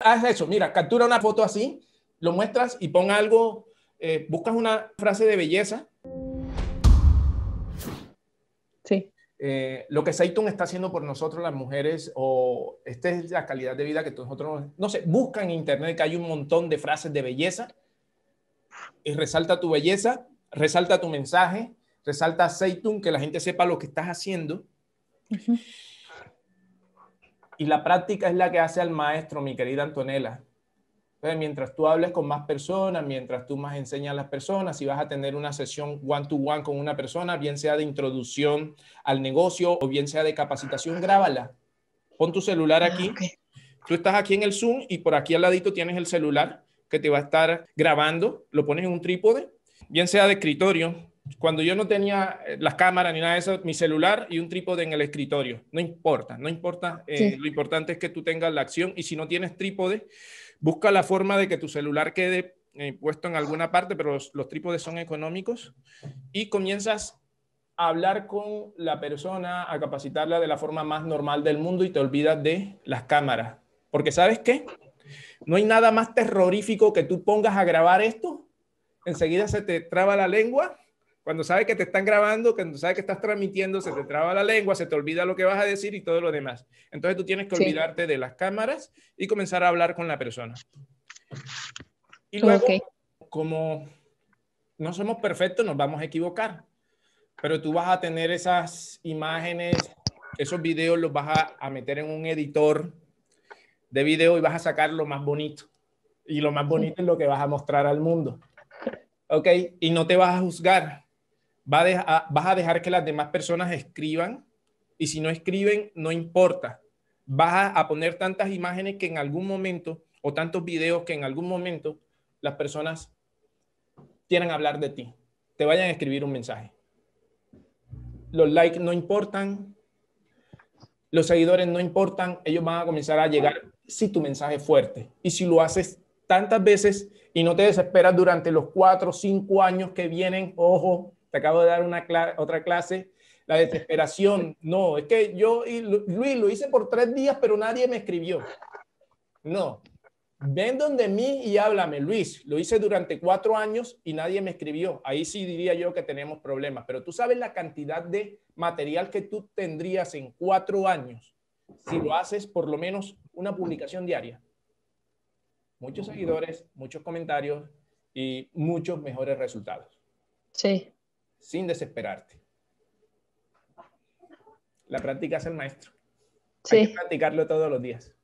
haz eso, mira, captura una foto así, lo muestras y pon algo, eh, buscas una frase de belleza. Sí. Eh, lo que Seitum está haciendo por nosotros las mujeres, o esta es la calidad de vida que nosotros, no sé, busca en internet que hay un montón de frases de belleza, y resalta tu belleza, resalta tu mensaje, resalta Seitum que la gente sepa lo que estás haciendo y la práctica es la que hace al maestro, mi querida Antonella. Entonces, mientras tú hables con más personas, mientras tú más enseñas a las personas, si vas a tener una sesión one-to-one con una persona, bien sea de introducción al negocio o bien sea de capacitación, grábala. Pon tu celular ah, aquí. Tú estás aquí en el Zoom y por aquí al ladito tienes el celular que te va a estar grabando. Lo pones en un trípode, bien sea de escritorio, cuando yo no tenía eh, las cámaras ni nada de eso, mi celular y un trípode en el escritorio. No importa, no importa. Eh, lo importante es que tú tengas la acción y si no tienes trípode, busca la forma de que tu celular quede eh, puesto en alguna parte, pero los, los trípodes son económicos y comienzas a hablar con la persona, a capacitarla de la forma más normal del mundo y te olvidas de las cámaras. Porque sabes qué? No hay nada más terrorífico que tú pongas a grabar esto, enseguida se te traba la lengua cuando sabes que te están grabando, cuando sabes que estás transmitiendo, se te traba la lengua, se te olvida lo que vas a decir y todo lo demás. Entonces tú tienes que olvidarte de las cámaras y comenzar a hablar con la persona. Y luego, como no somos perfectos, nos vamos a equivocar, pero tú vas a tener esas imágenes, esos videos los vas a, a meter en un editor de video y vas a sacar lo más bonito. Y lo más bonito es lo que vas a mostrar al mundo. ¿Ok? Y no te vas a juzgar vas a dejar que las demás personas escriban y si no escriben, no importa. Vas a, poner tantas imágenes que en algún momento o tantos videos que en algún momento las personas quieran hablar de ti, te vayan a escribir un mensaje. Los likes no importan, los seguidores no importan, ellos van a comenzar a llegar si tu mensaje es fuerte. Y si lo haces tantas veces y no te desesperas durante los cuatro o cinco años que vienen, ojo, te acabo de dar una otra clase, la desesperación, no, es que yo y Luis lo hice por tres días, pero nadie me escribió. No, ven donde mí y háblame, Luis, lo hice durante cuatro años y nadie me escribió. Ahí sí diría yo que tenemos problemas, pero tú sabes la cantidad de material que tú tendrías en cuatro años si lo haces por lo menos una publicación diaria. Muchos seguidores, muchos comentarios y muchos mejores resultados. Sí sin desesperarte. La práctica es el maestro. Sí. Hay que practicarlo todos los días.